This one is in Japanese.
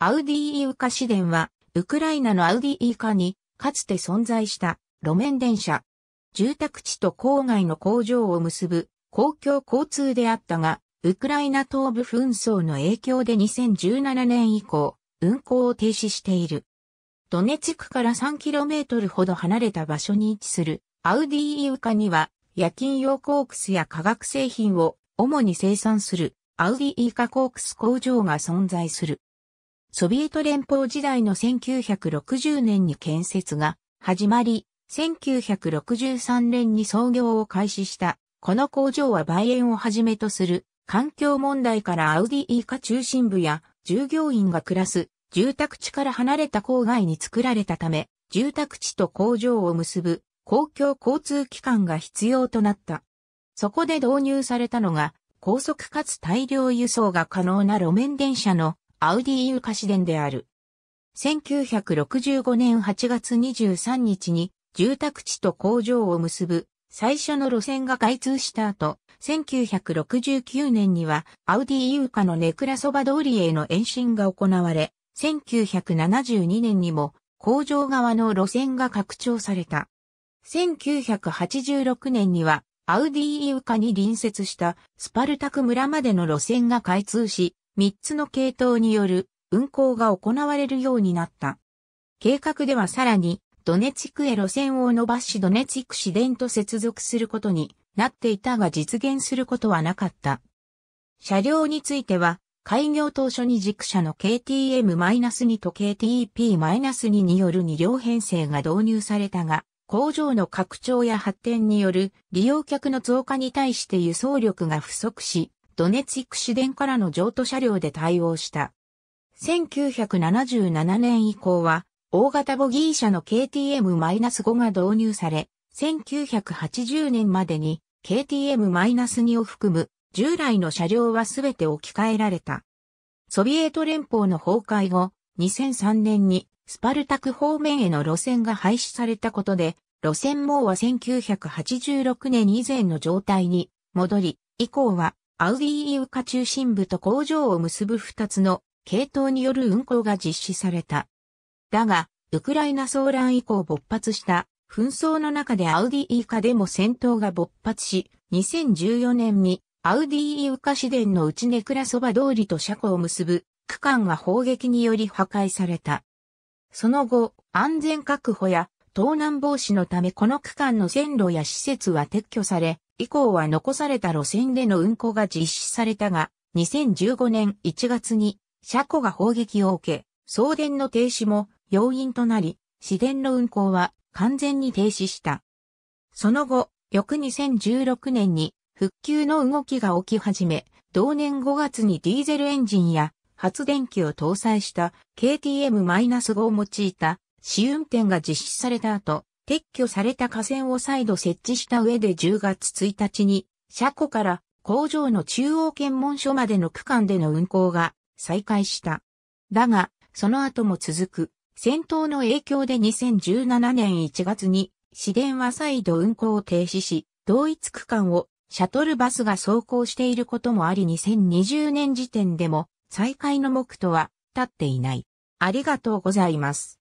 アウディーイウカ市電は、ウクライナのアウディーイカに、かつて存在した路面電車。住宅地と郊外の工場を結ぶ公共交通であったが、ウクライナ東部紛争の影響で2017年以降、運行を停止している。ドネツクから 3km ほど離れた場所に位置するアウディーイウカには、夜勤用コークスや化学製品を主に生産するアウディーイカコークス工場が存在する。ソビエト連邦時代の1960年に建設が始まり、1963年に創業を開始した、この工場は売園をはじめとする環境問題からアウディーカ中心部や従業員が暮らす住宅地から離れた郊外に作られたため、住宅地と工場を結ぶ公共交通機関が必要となった。そこで導入されたのが高速かつ大量輸送が可能な路面電車のアウディーウカ市電である。1965年8月23日に住宅地と工場を結ぶ最初の路線が開通した後、1969年にはアウディーウカのネクラそば通りへの延伸が行われ、1972年にも工場側の路線が拡張された。1986年にはアウディーウカに隣接したスパルタク村までの路線が開通し、3つの系統による運行が行われるようになった。計画ではさらに、ドネツクへ路線を伸ばしドネツク市電と接続することになっていたが実現することはなかった。車両については、開業当初に軸車の KTM-2 と KTP-2 による2両編成が導入されたが、工場の拡張や発展による利用客の増加に対して輸送力が不足し、ドネツィック市電からの譲渡車両で対応した。1977年以降は、大型ボギー車の KTM-5 が導入され、1980年までに KTM-2 を含む従来の車両はすべて置き換えられた。ソビエト連邦の崩壊後、2003年にスパルタク方面への路線が廃止されたことで、路線網は1986年以前の状態に戻り、以降はアウディイウカ中心部と工場を結ぶ2つの系統による運行が実施された。だが、ウクライナ騒乱以降勃発した紛争の中でアウディイウカでも戦闘が勃発し、2014年にアウディイウカ市電の内ネクラそば通りと車庫を結ぶ区間が砲撃により破壊された。その後、安全確保や盗難防止のためこの区間の線路や施設は撤去され、以降は残された路線での運行が実施されたが、2015年1月に車庫が砲撃を受け、送電の停止も要因となり、市電の運行は完全に停止した。その後、翌2016年に復旧の動きが起き始め、同年5月にディーゼルエンジンや発電機を搭載した KTM-5 を用いた試運転が実施された後、撤去された河川を再度設置した上で10月1日に、車庫から工場の中央検問所までの区間での運行が再開した。だが、その後も続く、戦闘の影響で2017年1月に、市電は再度運行を停止し、同一区間をシャトルバスが走行していることもあり2020年時点でも再開の目途は立っていない。ありがとうございます。